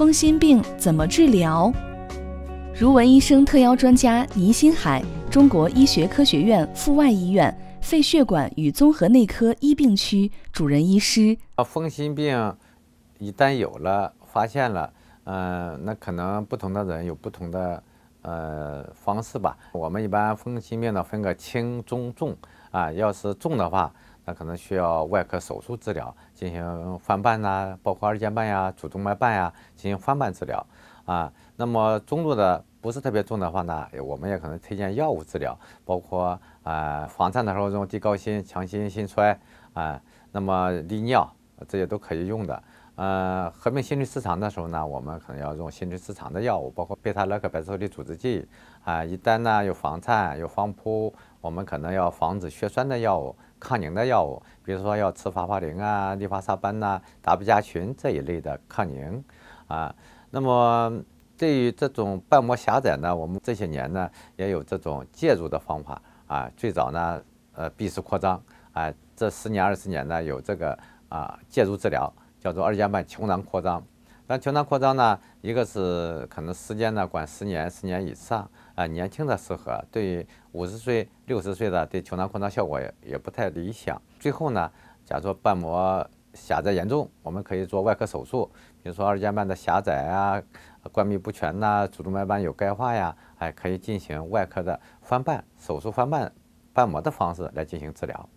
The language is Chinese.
风心病怎么治疗？如文医生特邀专家倪新海，中国医学科学院阜外医院肺血管与综合内科一病区主任医师。啊，风心病一旦有了，发现了，嗯，那可能不同的人有不同的呃方式吧。我们一般风心病呢分个轻、中、重啊，要是重的话。可能需要外科手术治疗，进行翻瓣呐，包括二尖瓣呀、主动脉瓣呀，进行翻瓣治疗啊。那么中度的不是特别重的话呢，我们也可能推荐药物治疗，包括啊房颤的时候用地高辛、强心心衰啊，那么利尿这些都可以用的。呃，合并心律失常的时候呢，我们可能要用心律失常的药物，包括贝塔克受粒阻滞剂啊。一旦呢有房颤、有房扑，我们可能要防止血栓的药物。抗凝的药物，比如说要吃伐法林啊、利伐沙班呐、达比加群这一类的抗凝，啊，那么对于这种瓣膜狭窄呢，我们这些年呢也有这种介入的方法啊，最早呢呃闭式扩张啊，这十年二十年呢有这个啊介入治疗，叫做二尖瓣球囊扩张，但球囊扩张呢。一个是可能时间呢，管十年、十年以上啊，年轻的适合。对于五十岁、六十岁的，对球囊扩张效果也也不太理想。最后呢，假如说瓣膜狭窄严重，我们可以做外科手术，比如说二尖瓣的狭窄啊、关闭不全呐、主动脉瓣有钙化呀，还可以进行外科的翻瓣手术、翻瓣瓣膜的方式来进行治疗。